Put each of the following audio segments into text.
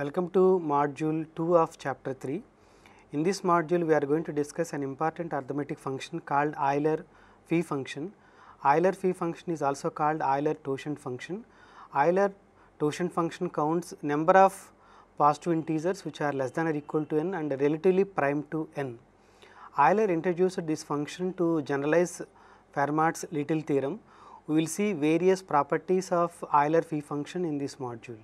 Welcome to module 2 of chapter 3. In this module we are going to discuss an important arithmetic function called Euler phi function. Euler phi function is also called Euler totient function. Euler totient function counts number of positive integers which are less than or equal to n and relatively prime to n. Euler introduced this function to generalize Fermat's little theorem. We will see various properties of Euler phi function in this module.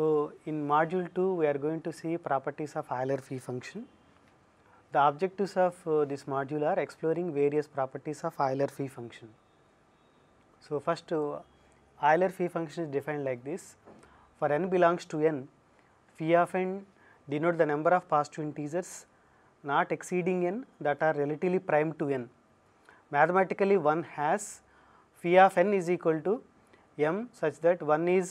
So, in module 2 we are going to see properties of Euler phi function. The objectives of uh, this module are exploring various properties of Euler phi function. So, first uh, Euler phi function is defined like this for n belongs to n phi of n denote the number of positive integers not exceeding n that are relatively prime to n. Mathematically one has phi of n is equal to m such that 1 is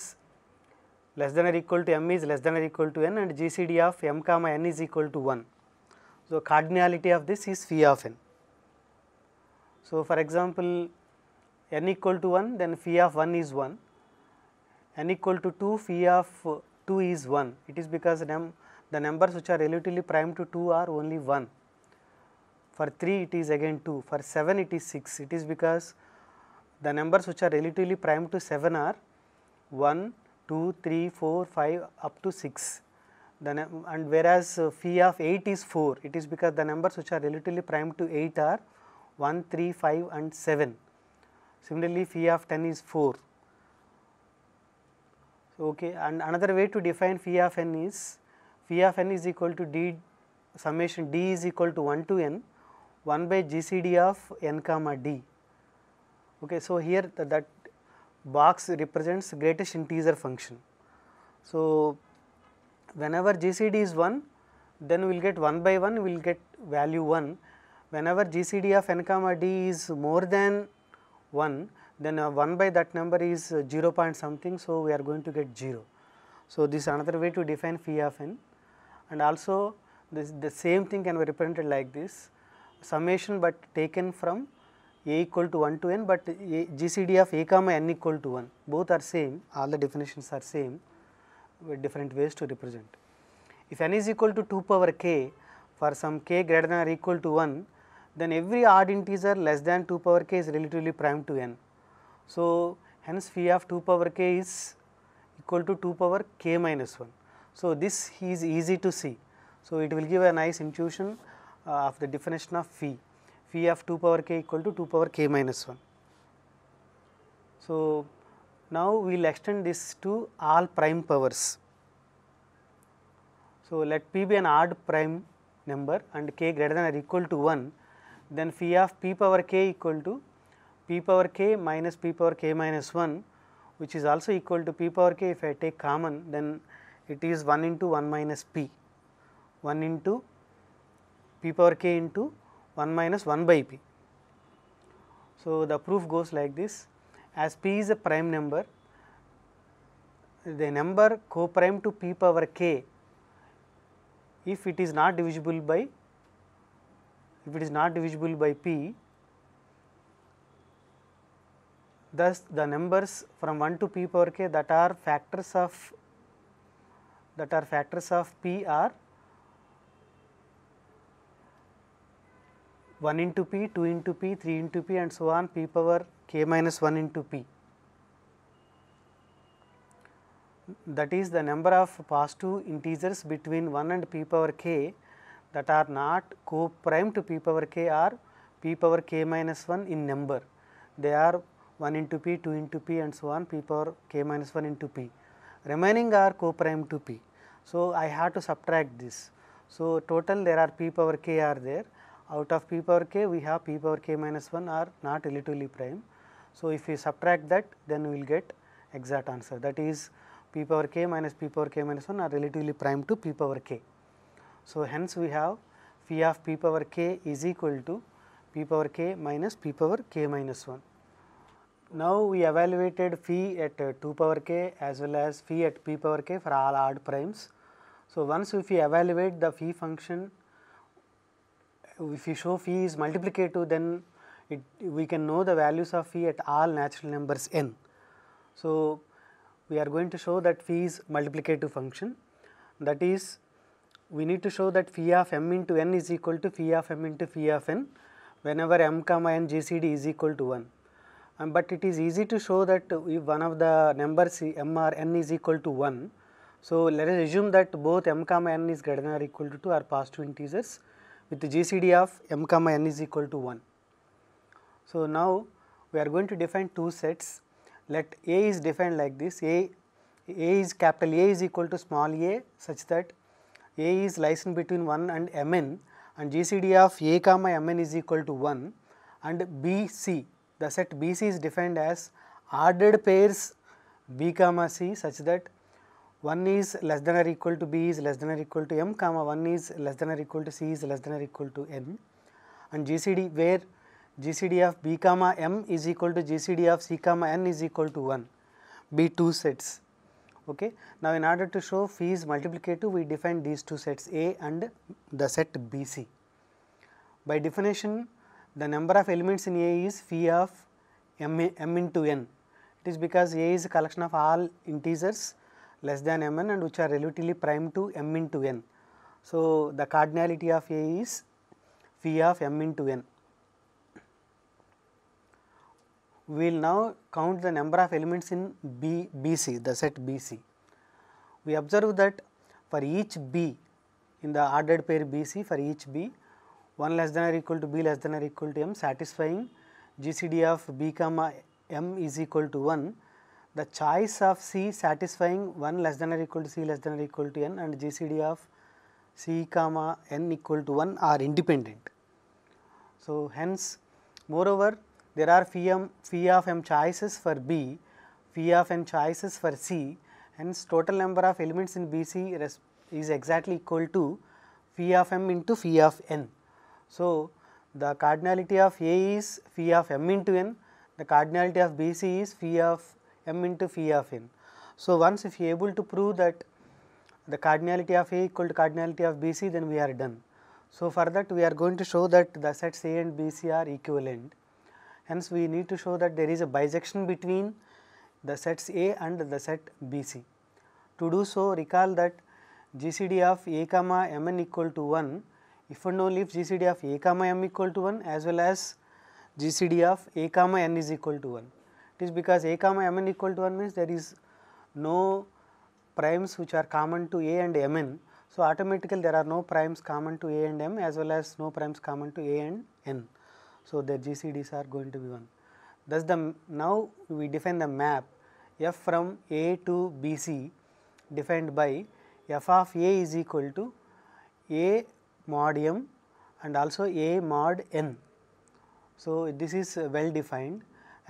less than or equal to m is less than or equal to n and GCD of m comma n is equal to 1. So, cardinality of this is phi of n. So, for example, n equal to 1 then phi of 1 is 1, n equal to 2 phi of 2 is 1 it is because num the numbers which are relatively prime to 2 are only 1 for 3 it is again 2 for 7 it is 6 it is because the numbers which are relatively prime to 7 are 1 2, 3, 4, 5 up to 6. The and whereas uh, phi of 8 is 4, it is because the numbers which are relatively prime to 8 are 1, 3, 5 and 7. Similarly, phi of 10 is 4. okay, and another way to define phi of n is phi of n is equal to d summation d is equal to 1 to n 1 by GCD of n comma d. Okay, so, here that box represents greatest integer function. So, whenever GCD is 1 then we will get 1 by 1 we will get value 1. Whenever GCD of n comma d is more than 1 then uh, 1 by that number is uh, 0 point something. So, we are going to get 0. So, this is another way to define phi of n and also this the same thing can be represented like this summation but taken from a equal to 1 to n, but a, GCD of a comma n equal to 1 both are same all the definitions are same with different ways to represent. If n is equal to 2 power k for some k greater than or equal to 1 then every odd integer less than 2 power k is relatively prime to n. So, hence phi of 2 power k is equal to 2 power k minus 1. So, this is easy to see. So, it will give a nice intuition uh, of the definition of phi phi of 2 power k equal to 2 power k minus 1. So, now we will extend this to all prime powers. So, let p be an odd prime number and k greater than or equal to 1, then phi of p power k equal to p power k minus p power k minus 1 which is also equal to p power k if I take common then it is 1 into 1 minus p 1 into p power k into 1 minus 1 by p. So, the proof goes like this as p is a prime number the number co prime to p power k if it is not divisible by if it is not divisible by p thus the numbers from 1 to p power k that are factors of that are factors of p are 1 into p, 2 into p, 3 into p and so on p power k minus 1 into p. That is the number of positive integers between 1 and p power k that are not co-prime to p power k are p power k minus 1 in number. They are 1 into p, 2 into p and so on p power k minus 1 into p. Remaining are co-prime to p. So, I have to subtract this. So, total there are p power k are there out of p power k we have p power k minus 1 are not relatively prime. So, if we subtract that then we will get exact answer that is p power k minus p power k minus 1 are relatively prime to p power k. So, hence we have phi of p power k is equal to p power k minus p power k minus 1. Now, we evaluated phi at uh, 2 power k as well as phi at p power k for all odd primes. So, once if we evaluate the phi function if we show phi is multiplicative then it, we can know the values of phi at all natural numbers n. So, we are going to show that phi is multiplicative function that is we need to show that phi of m into n is equal to phi of m into phi of n whenever m comma n GCD is equal to 1. Um, but it is easy to show that if one of the numbers m or n is equal to 1. So, let us assume that both m comma n is greater than or equal to 2 are positive integers with the GCD of m comma n is equal to 1. So, now we are going to define two sets let A is defined like this A, A is capital A is equal to small a such that A is licensed between 1 and mn and GCD of A comma mn is equal to 1 and BC the set BC is defined as ordered pairs B comma C such that 1 is less than or equal to b is less than or equal to m comma 1 is less than or equal to c is less than or equal to n and GCD where GCD of b comma m is equal to GCD of c comma n is equal to 1 be two sets. Okay. Now, in order to show phi is multiplicative we define these two sets A and the set BC. By definition the number of elements in A is phi of m, m into n it is because A is a collection of all integers less than mn and which are relatively prime to m into n. So, the cardinality of A is phi of m into n. We will now count the number of elements in B, BC, the set BC. We observe that for each B in the ordered pair BC for each B 1 less than or equal to B less than or equal to M satisfying GCD of B comma M is equal to 1 the choice of C satisfying 1 less than or equal to C less than or equal to n and GCD of C comma n equal to 1 are independent. So, hence moreover there are phi, m, phi of m choices for B, phi of n choices for C hence total number of elements in BC is exactly equal to phi of m into phi of n. So, the cardinality of A is phi of m into n, the cardinality of BC is phi of m into phi of n. So, once if you are able to prove that the cardinality of A equal to cardinality of B C then we are done. So, for that we are going to show that the sets A and B C are equivalent. Hence, we need to show that there is a bisection between the sets A and the set B C. To do so recall that GCD of A comma M n equal to 1 if and only if GCD of A comma M equal to 1 as well as GCD of A comma n is equal to 1. It is because a comma m n equal to 1 means there is no primes which are common to a and m n. So, automatically there are no primes common to a and m as well as no primes common to a and n. So, the GCDs are going to be 1. Thus, the now we define the map f from a to b c defined by f of a is equal to a mod m and also a mod n. So, this is well defined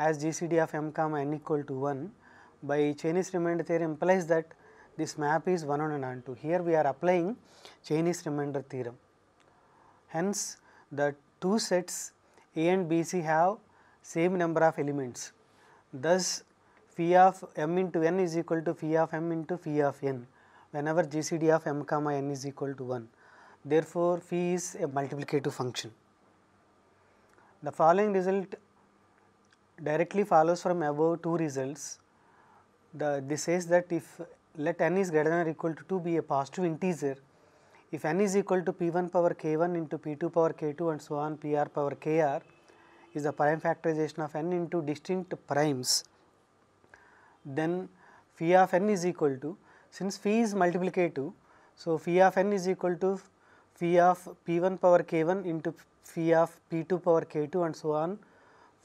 as GCD of m comma n equal to 1 by Chinese remainder theorem implies that this map is 1 on and onto. Here we are applying Chinese remainder theorem. Hence, the two sets A and B C have same number of elements. Thus, phi of m into n is equal to phi of m into phi of n whenever GCD of m comma n is equal to 1. Therefore, phi is a multiplicative function. The following result directly follows from above two results. The, this says that if let n is greater than or equal to 2 be a positive integer, if n is equal to p1 power k1 into p2 power k2 and so on pr power kr is the prime factorization of n into distinct primes, then phi of n is equal to, since phi is multiplicative, so phi of n is equal to phi of p1 power k1 into phi of p2 power k2 and so on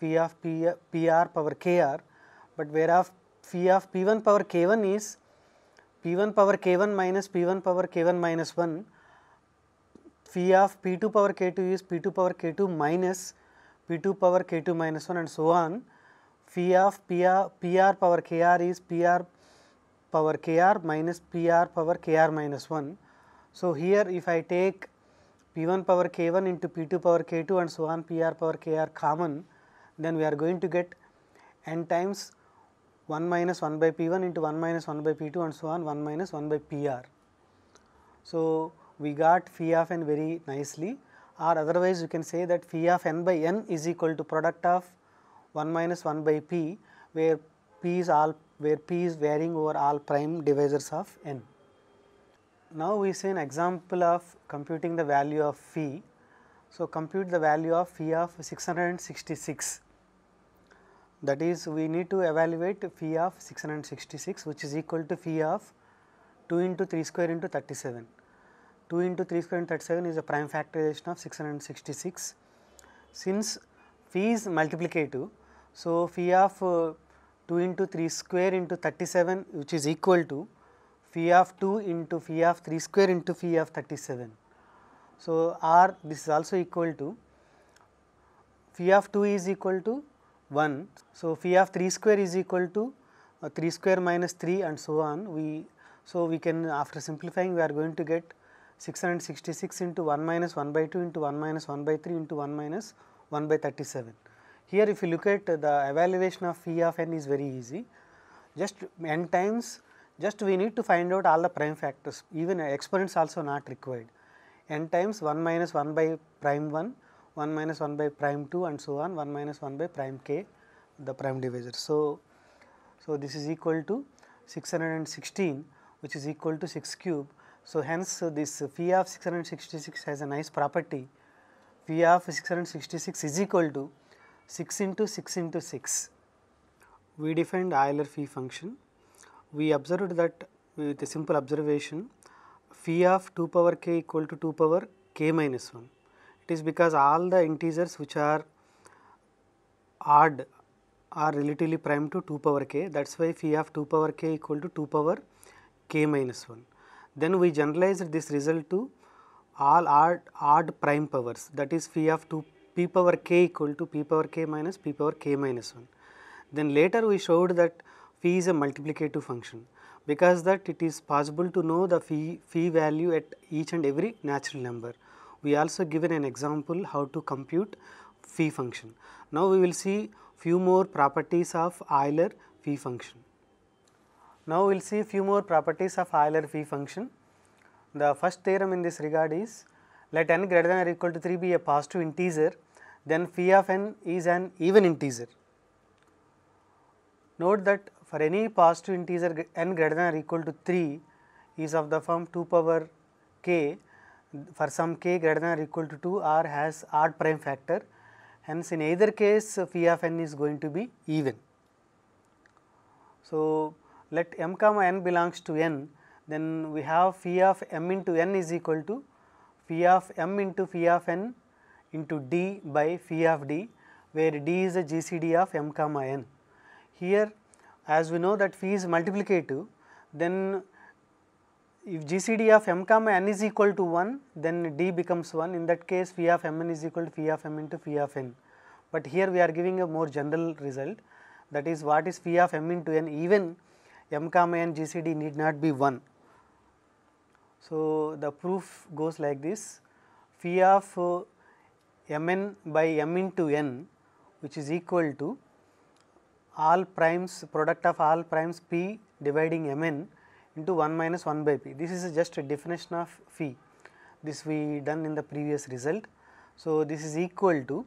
phi of P, PR power KR, but whereof phi of P1 power K1 is P1 power K1 minus P1 power K1 minus 1, phi of P2 power K2 is P2 power K2 minus P2 power K2 minus 1 and so on, phi of PR power KR is PR power kr minus pr power kr minus 1. So, here if I take p1 power k1 into p2 power k2 and so on pr power kr common, then we are going to get n times 1 minus 1 by p 1 into 1 minus 1 by p 2 and so on 1 minus 1 by p r. So, we got phi of n very nicely or otherwise you can say that phi of n by n is equal to product of 1 minus 1 by p where p is all where p is varying over all prime divisors of n. Now, we see an example of computing the value of phi so, compute the value of phi of 666 that is we need to evaluate phi of 666 which is equal to phi of 2 into 3 square into 37. 2 into 3 square into 37 is a prime factorization of 666. Since phi is multiplicative, so phi of uh, 2 into 3 square into 37 which is equal to phi of 2 into phi of 3 square into phi of 37. So, R this is also equal to phi of 2 is equal to 1. So, phi of 3 square is equal to uh, 3 square minus 3 and so on. We So, we can after simplifying we are going to get 666 into 1 minus 1 by 2 into 1 minus 1 by 3 into 1 minus 1 by 37. Here if you look at the evaluation of phi of n is very easy, just n times just we need to find out all the prime factors even exponents also not required n times 1 minus 1 by prime 1, 1 minus 1 by prime 2 and so on 1 minus 1 by prime k the prime divisor. So, so this is equal to 616 which is equal to 6 cube. So, hence this phi of 666 has a nice property phi of 666 is equal to 6 into 6 into 6. We defined Euler phi function. We observed that with a simple observation phi of 2 power k equal to 2 power k minus 1. It is because all the integers which are odd are relatively prime to 2 power k that is why phi of 2 power k equal to 2 power k minus 1. Then we generalized this result to all odd, odd prime powers that is phi of 2 p power k equal to p power k minus p power k minus 1. Then later we showed that phi is a multiplicative function because that it is possible to know the phi, phi value at each and every natural number. We also given an example how to compute phi function. Now, we will see few more properties of Euler phi function. Now, we will see few more properties of Euler phi function. The first theorem in this regard is let n greater than or equal to 3 be a positive integer, then phi of n is an even integer. Note that for any positive integer n greater than or equal to 3 is of the form 2 power k for some k greater than or equal to 2 r has r prime factor hence in either case phi of n is going to be even. So, let m comma n belongs to n then we have phi of m into n is equal to phi of m into phi of n into d by phi of d where d is a GCD of m comma n. Here as we know that phi is multiplicative, then if GCD of m comma n is equal to 1, then d becomes 1. In that case, phi of mn is equal to phi of m into phi of n. But here we are giving a more general result that is what is phi of m into n even m comma n GCD need not be 1. So, the proof goes like this phi of uh, mn by m into n which is equal to all primes product of all primes p dividing mn into 1 minus 1 by p. This is just a definition of phi. This we done in the previous result. So, this is equal to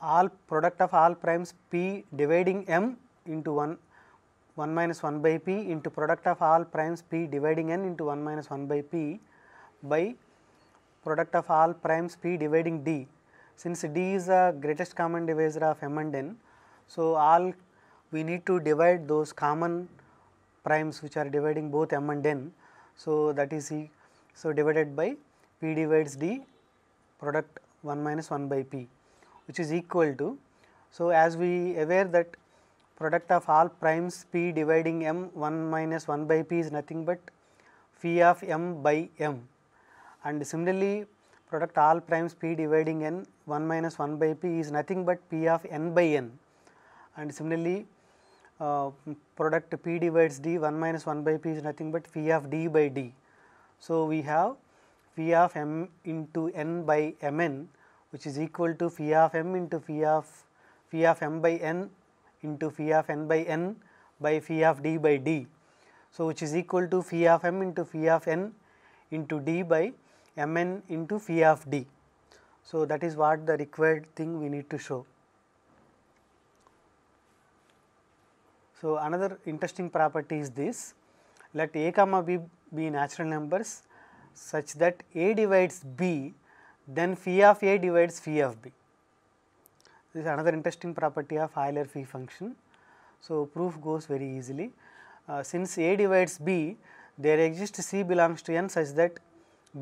all product of all primes p dividing m into 1 1 minus 1 by p into product of all primes p dividing n into 1 minus 1 by p by product of all primes p dividing d. Since d is the greatest common divisor of m and n, so, all we need to divide those common primes which are dividing both m and n. So, that is e, so divided by p divides d product 1 minus 1 by p which is equal to. So, as we aware that product of all primes p dividing m 1 minus 1 by p is nothing but phi of m by m and similarly product all primes p dividing n 1 minus 1 by p is nothing but p of n by n and similarly uh, product p divides d 1 minus 1 by p is nothing but phi of d by d. So, we have phi of m into n by m n which is equal to phi of m into phi of phi of m by n into phi of n by n by phi of d by d. So, which is equal to phi of m into phi of n into d by m n into phi of d. So, that is what the required thing we need to show. So, another interesting property is this let a comma b be natural numbers such that a divides b then phi of a divides phi of b. This is another interesting property of Euler phi function. So, proof goes very easily. Uh, since a divides b there exists c belongs to n such that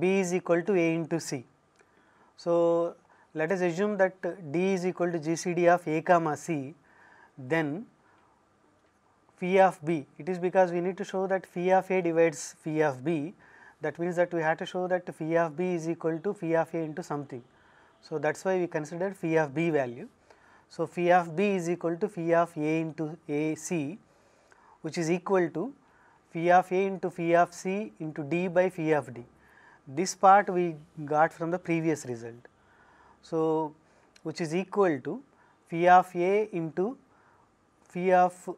b is equal to a into c. So, let us assume that d is equal to gcd of a comma c then phi of b. It is because we need to show that phi of a divides phi of b. That means that we have to show that phi of b is equal to phi of a into something. So, that is why we consider phi of b value. So, phi of b is equal to phi of a into a c which is equal to phi of a into phi of c into d by phi of d. This part we got from the previous result. So, which is equal to phi of a into phi of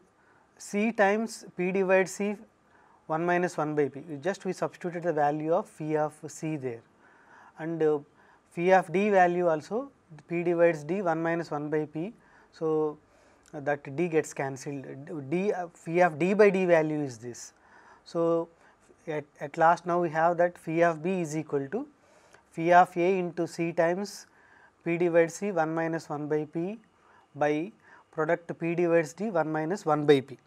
C times P divided C 1 minus 1 by P, just we substituted the value of phi of C there and uh, phi of D value also P divides D 1 minus 1 by P. So, uh, that D gets cancelled, D uh, phi of D by D value is this. So, at, at last now we have that phi of B is equal to phi of A into C times P divided C 1 minus 1 by P by product P divides D 1 minus 1 by P.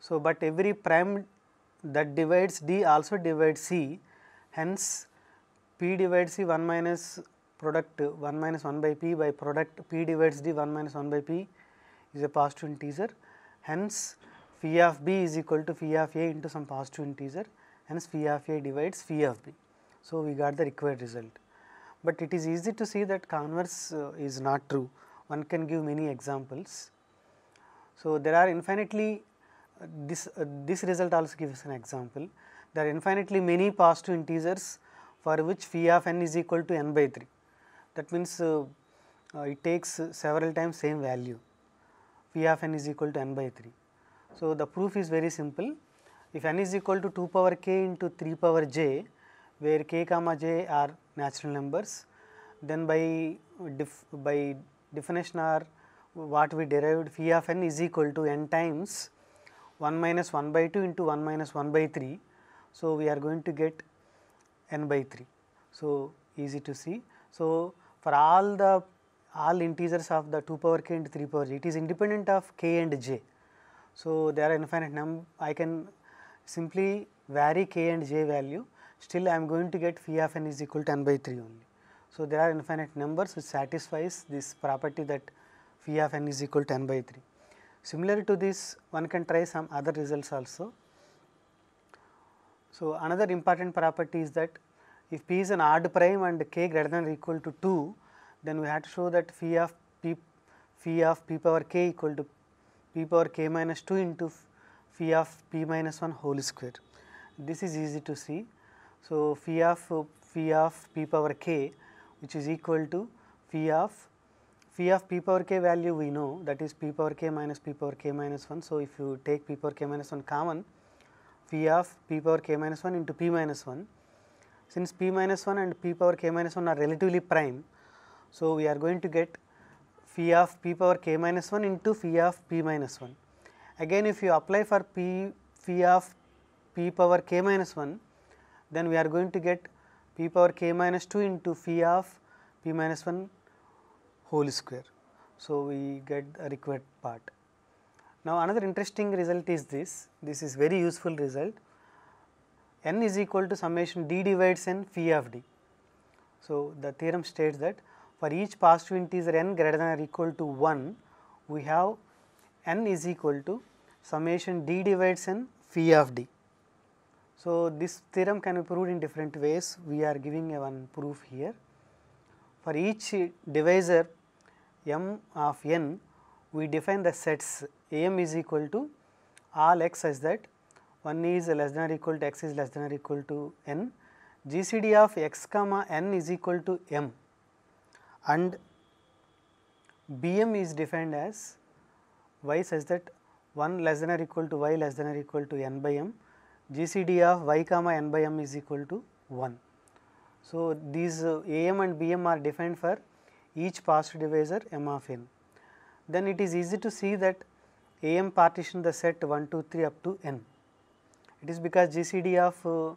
So, but every prime that divides D also divides C, hence P divides C 1 minus product 1 minus 1 by P by product P divides D 1 minus 1 by P is a positive integer. Hence, phi of B is equal to phi of A into some positive integer, hence phi of A divides phi of B. So, we got the required result. But it is easy to see that converse uh, is not true, one can give many examples. So, there are infinitely this, uh, this result also gives an example. There are infinitely many positive integers for which phi of n is equal to n by 3. That means, uh, uh, it takes several times same value phi of n is equal to n by 3. So, the proof is very simple if n is equal to 2 power k into 3 power j where k comma j are natural numbers then by def, by definition are what we derived phi of n is equal to n times 1 minus 1 by 2 into 1 minus 1 by 3. So, we are going to get n by 3. So, easy to see. So, for all the all integers of the 2 power k into 3 power j, it is independent of k and j. So, there are infinite num I can simply vary k and j value still I am going to get phi of n is equal to n by 3 only. So, there are infinite numbers which satisfies this property that phi of n is equal to n by 3. Similar to this one can try some other results also. So, another important property is that if p is an odd prime and k greater than or equal to 2, then we have to show that phi of p phi of p power k equal to p power k minus 2 into phi of p minus 1 whole square. This is easy to see. So, phi of phi of p power k which is equal to phi of phi of p power k value we know that is p power k minus p power k minus 1. So, if you take p power k minus 1 common phi of p power k minus 1 into p minus 1. Since p minus 1 and p power k minus 1 are relatively prime, so we are going to get phi of p power k minus 1 into phi of p minus 1. Again if you apply for p phi of p power k minus 1, then we are going to get p power k minus 2 into phi of p minus 1 whole square. So, we get the required part. Now, another interesting result is this, this is very useful result n is equal to summation d divides n phi of d. So, the theorem states that for each positive integer n greater than or equal to 1, we have n is equal to summation d divides n phi of d. So, this theorem can be proved in different ways, we are giving a one proof here. For each divisor m of n we define the sets m is equal to all x such that 1 is less than or equal to x is less than or equal to n GCD of x comma n is equal to m and BM is defined as y such that 1 less than or equal to y less than or equal to n by m GCD of y comma n by m is equal to 1. So, these uh, AM and BM are defined for each past divisor m of n. Then it is easy to see that A m partition the set 1, 2, 3 up to n. It is because GCD of uh,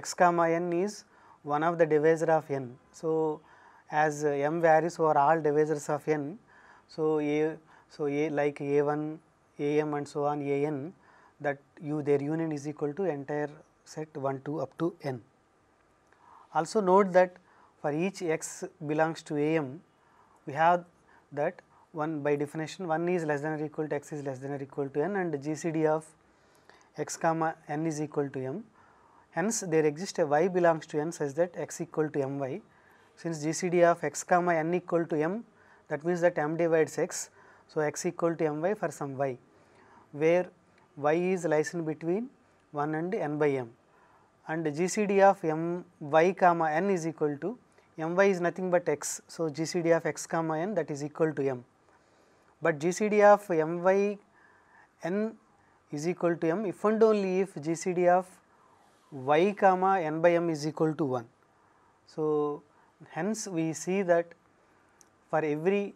x comma n is one of the divisor of n. So, as uh, m varies over all divisors of n, so A, so A like A1, AM and so on AN that u their union is equal to entire set 1, 2 up to n. Also note that for each x belongs to AM, we have that one by definition 1 is less than or equal to x is less than or equal to n and GCD of x comma n is equal to m. Hence, there exists a y belongs to n such that x equal to m y. Since GCD of x comma n equal to m that means that m divides x. So, x equal to m y for some y where y is lies in between 1 and n by m and GCD of m y comma n is equal to my is nothing but x. So, GCD of x comma n that is equal to m, but GCD of m y n is equal to m if and only if GCD of y comma n by m is equal to 1. So, hence we see that for every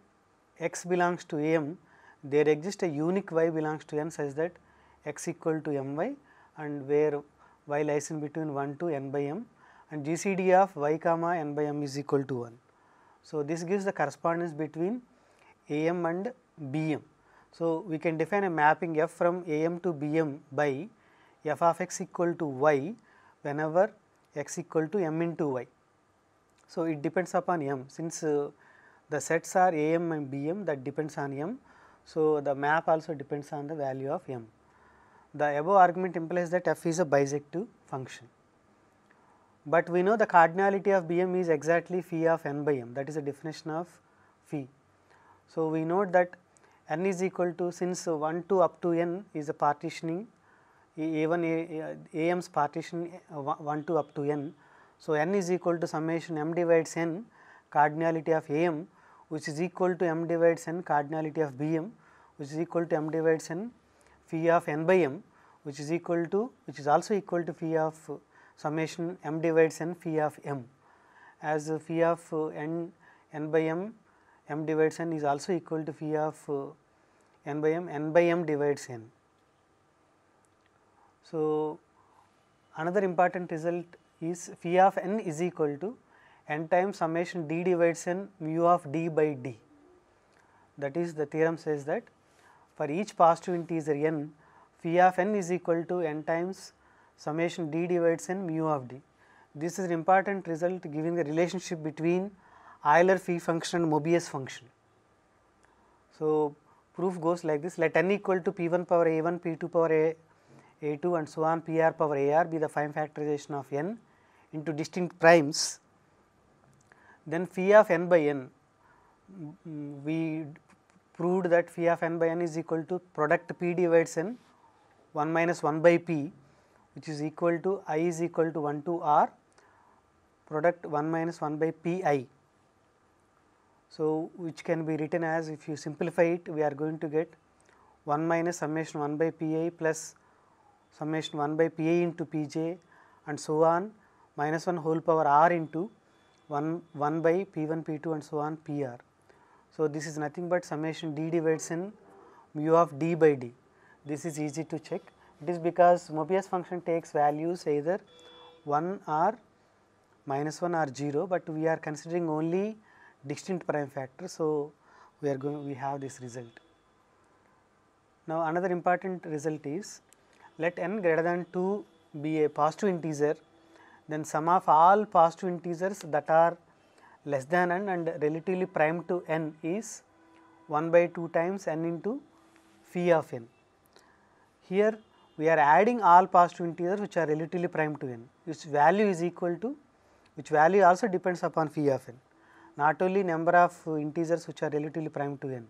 x belongs to m there exists a unique y belongs to n such that x equal to m y and where y lies in between 1 to n by m and GCD of y comma n by m is equal to 1. So, this gives the correspondence between AM and BM. So, we can define a mapping f from AM to BM by f of x equal to y whenever x equal to m into y. So, it depends upon m since uh, the sets are AM and BM that depends on m. So, the map also depends on the value of m. The above argument implies that f is a bijective function. But we know the cardinality of Bm is exactly phi of n by m that is the definition of phi. So, we note that n is equal to since 1 to up to n is a partitioning a1 a, am's partition uh, 1 to up to n. So, n is equal to summation m divides n cardinality of am which is equal to m divides n cardinality of bm which is equal to m divides n phi of n by m which is equal to which is also equal to phi of summation m divides n phi of m as phi of uh, n n by m m divides n is also equal to phi of uh, n by m n by m divides n. So, another important result is phi of n is equal to n times summation d divides n mu of d by d. That is the theorem says that for each positive integer n phi of n is equal to n times summation d divides n mu of d. This is an important result giving the relationship between Euler phi function and Mobius function. So, proof goes like this let n equal to p 1 power a 1 p 2 power a a 2 and so on p r power a r be the fine factorization of n into distinct primes then phi of n by n we proved that phi of n by n is equal to product p divides n 1 minus 1 by p which is equal to i is equal to 1 to r product 1 minus 1 by p i. So, which can be written as if you simplify it we are going to get 1 minus summation 1 by p i plus summation 1 by p i into p j and so on minus 1 whole power r into 1, 1 by p 1 p 2 and so on p r. So, this is nothing but summation d divides in mu of d by d this is easy to check it is because Mobius function takes values either 1 or minus 1 or 0, but we are considering only distinct prime factor. So, we are going we have this result. Now, another important result is let n greater than 2 be a positive integer, then sum of all positive integers that are less than n and relatively prime to n is 1 by 2 times n into phi of n. Here we are adding all positive integers which are relatively prime to n, its value is equal to which value also depends upon phi of n, not only number of integers which are relatively prime to n,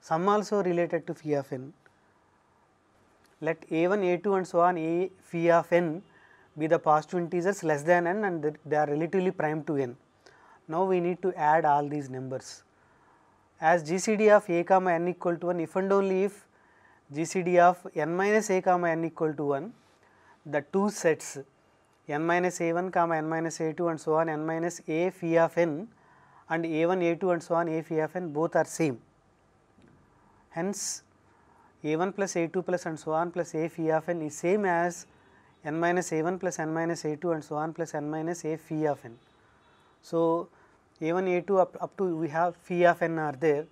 some also related to phi of n. Let a1, a2 and so on a phi of n be the positive integers less than n and they are relatively prime to n. Now, we need to add all these numbers as GCD of a comma n equal to 1 if and only if GCD of n minus a comma n equal to 1, the two sets n minus a1 comma n minus a2 and so on n minus a phi of n and a1 a2 and so on a phi of n both are same. Hence, a1 plus a2 plus and so on plus a phi of n is same as n minus a1 plus n minus a2 and so on plus n minus a phi of n. So, a1 a2 up, up to we have phi of n are there.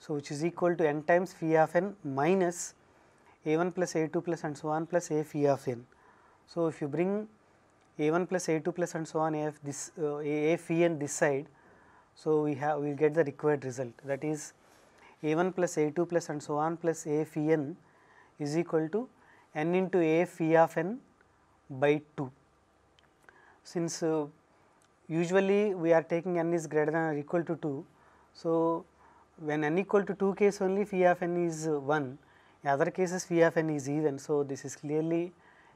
So, which is equal to n times phi of n minus a1 plus a2 plus and so on plus a phi of n. So, if you bring a1 plus a2 plus and so on a f this uh, a, a phi n this side. So, we have we get the required result that is a1 plus a2 plus and so on plus a phi n is equal to n into a phi of n by 2. Since uh, usually we are taking n is greater than or equal to 2. So, when n equal to 2 case only phi of n is uh, 1 other cases phi of n is even. So, this is clearly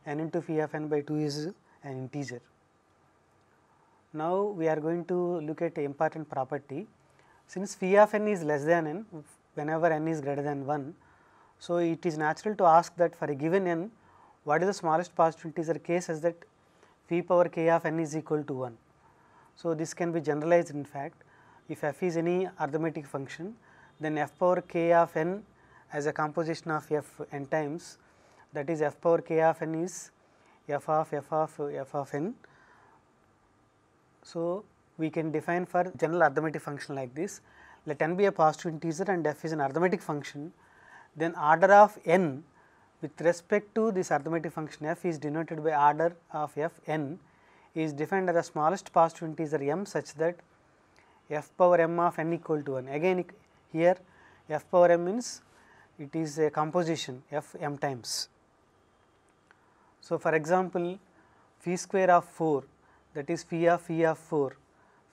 n into phi of n by 2 is an integer. Now, we are going to look at an important property. Since phi of n is less than n, whenever n is greater than 1, so it is natural to ask that for a given n, what is the smallest possible integer case is that phi power k of n is equal to 1. So, this can be generalized in fact, if f is any arithmetic function, then f power k of n as a composition of f n times that is f power k of n is f of f of f of n. So, we can define for general arithmetic function like this let n be a positive integer and f is an arithmetic function then order of n with respect to this arithmetic function f is denoted by order of f n is defined as the smallest positive integer m such that f power m of n equal to 1 again here f power m means it is a composition f m times. So, for example, phi square of 4 that is phi of phi of 4,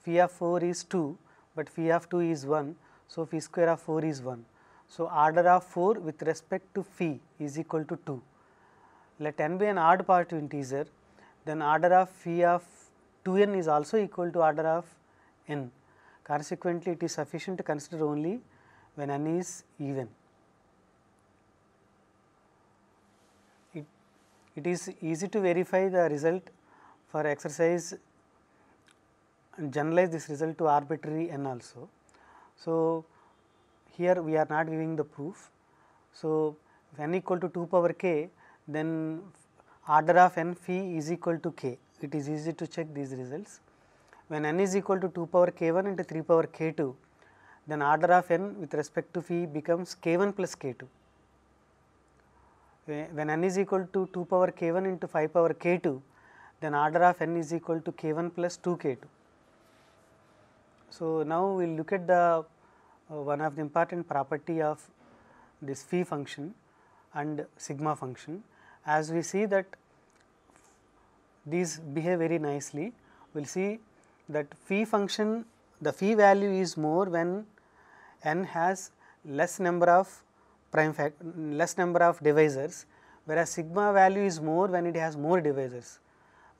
phi of 4 is 2, but phi of 2 is 1. So, phi square of 4 is 1. So, order of 4 with respect to phi is equal to 2. Let n be an odd part integer, then order of phi of 2n is also equal to order of n. Consequently, it is sufficient to consider only when n is even. It is easy to verify the result for exercise and generalize this result to arbitrary n also. So, here we are not giving the proof. So, if n equal to 2 power k then order of n phi is equal to k it is easy to check these results. When n is equal to 2 power k 1 into 3 power k 2 then order of n with respect to phi becomes k 1 plus k 2 when n is equal to 2 power k 1 into 5 power k 2, then order of n is equal to k 1 plus 2 k 2. So, now we will look at the uh, one of the important property of this phi function and sigma function. As we see that these behave very nicely, we will see that phi function the phi value is more when n has less number of prime fact less number of divisors whereas sigma value is more when it has more divisors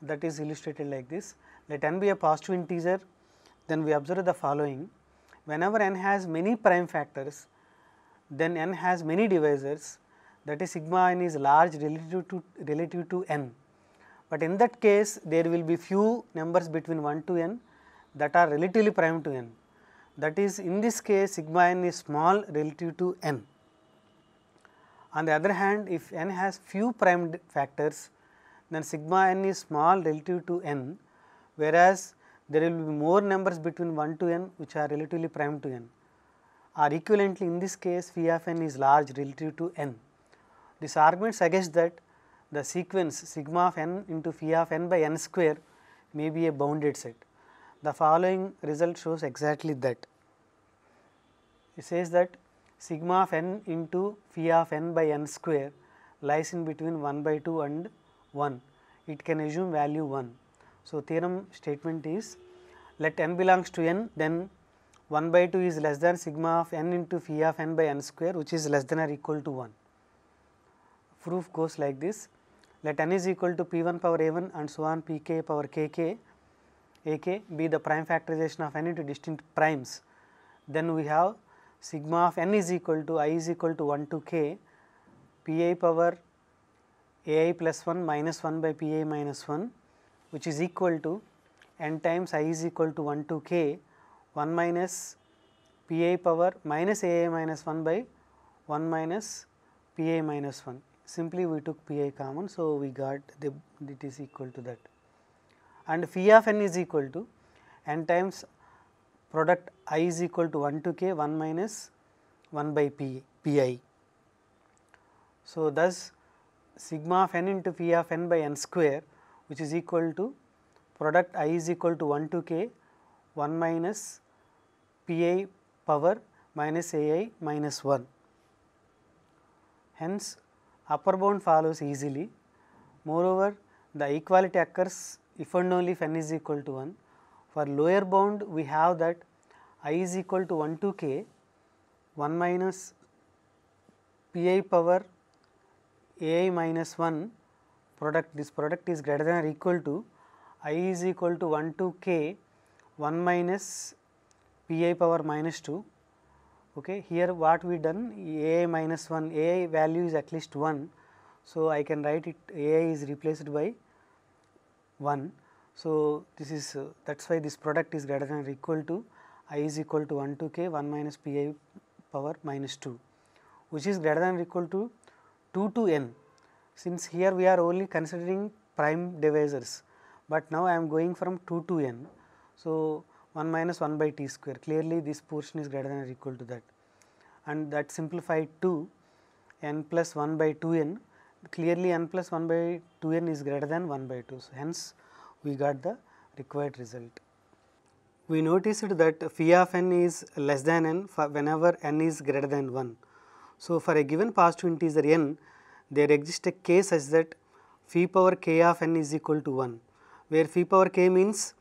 that is illustrated like this. Let n be a positive integer then we observe the following whenever n has many prime factors then n has many divisors that is sigma n is large relative to relative to n. But in that case there will be few numbers between 1 to n that are relatively prime to n that is in this case sigma n is small relative to n. On the other hand, if n has few prime factors, then sigma n is small relative to n, whereas there will be more numbers between 1 to n which are relatively prime to n or equivalently in this case phi of n is large relative to n. This argument suggests that the sequence sigma of n into phi of n by n square may be a bounded set. The following result shows exactly that. It says that sigma of n into phi of n by n square lies in between 1 by 2 and 1. It can assume value 1. So, theorem statement is let n belongs to n then 1 by 2 is less than sigma of n into phi of n by n square which is less than or equal to 1. Proof goes like this let n is equal to p 1 power a 1 and so on p k power k k a k be the prime factorization of n into distinct primes then we have sigma of n is equal to i is equal to 1 to k p i power a i plus 1 minus 1 by p i minus 1 which is equal to n times i is equal to 1 to k 1 minus p i power minus a i minus 1 by 1 minus p i minus 1. Simply we took p i common. So, we got the, it is equal to that and phi of n is equal to n times product i is equal to 1 to k 1 minus 1 by p pi. So, thus sigma of n into p of n by n square which is equal to product i is equal to 1 to k 1 minus pi power minus ai minus 1. Hence, upper bound follows easily. Moreover, the equality occurs if and only if n is equal to 1. For lower bound we have that i is equal to 1 to k 1 minus p i power a i minus 1 product this product is greater than or equal to i is equal to 1 to k 1 minus p i power minus 2 okay. Here what we done a i minus 1 a i value is at least 1. So, I can write it a i is replaced by 1 so, this is uh, that is why this product is greater than or equal to i is equal to 1 to k 1 minus p i power minus 2 which is greater than or equal to 2 to n since here we are only considering prime divisors, but now I am going from 2 to n. So, 1 minus 1 by t square clearly this portion is greater than or equal to that and that simplified to n plus 1 by 2 n clearly n plus 1 by 2 n is greater than 1 by 2. So, hence we got the required result. We noticed that phi of n is less than n whenever n is greater than 1. So, for a given positive integer n, there exists a case such that phi power k of n is equal to 1, where phi power k means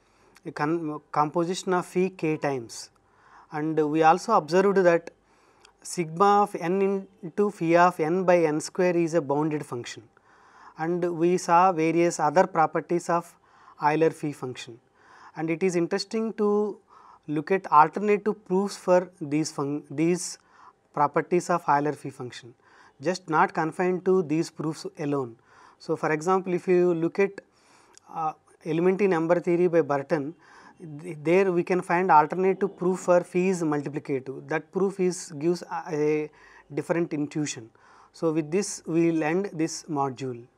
a composition of phi k times. And we also observed that sigma of n into phi of n by n square is a bounded function. And we saw various other properties of Euler phi function and it is interesting to look at alternative proofs for these these properties of Euler phi function just not confined to these proofs alone. So, for example, if you look at uh, elementary number theory by Burton th there we can find alternative proof for phi is multiplicative that proof is gives a, a different intuition. So, with this we will end this module.